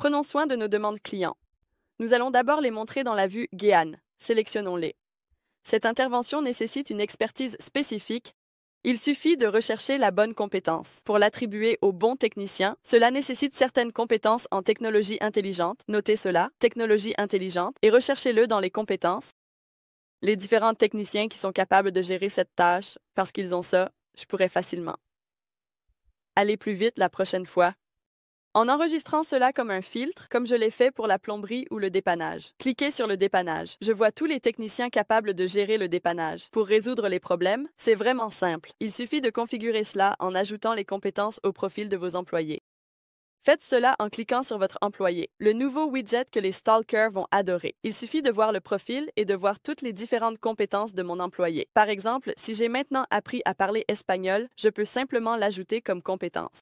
Prenons soin de nos demandes clients. Nous allons d'abord les montrer dans la vue Géane. Sélectionnons-les. Cette intervention nécessite une expertise spécifique. Il suffit de rechercher la bonne compétence. Pour l'attribuer au bon technicien, cela nécessite certaines compétences en technologie intelligente. Notez cela, technologie intelligente, et recherchez-le dans les compétences. Les différents techniciens qui sont capables de gérer cette tâche, parce qu'ils ont ça, je pourrais facilement. Allez plus vite la prochaine fois. En enregistrant cela comme un filtre, comme je l'ai fait pour la plomberie ou le dépannage. Cliquez sur le dépannage. Je vois tous les techniciens capables de gérer le dépannage. Pour résoudre les problèmes, c'est vraiment simple. Il suffit de configurer cela en ajoutant les compétences au profil de vos employés. Faites cela en cliquant sur votre employé, le nouveau widget que les stalkers vont adorer. Il suffit de voir le profil et de voir toutes les différentes compétences de mon employé. Par exemple, si j'ai maintenant appris à parler espagnol, je peux simplement l'ajouter comme compétence.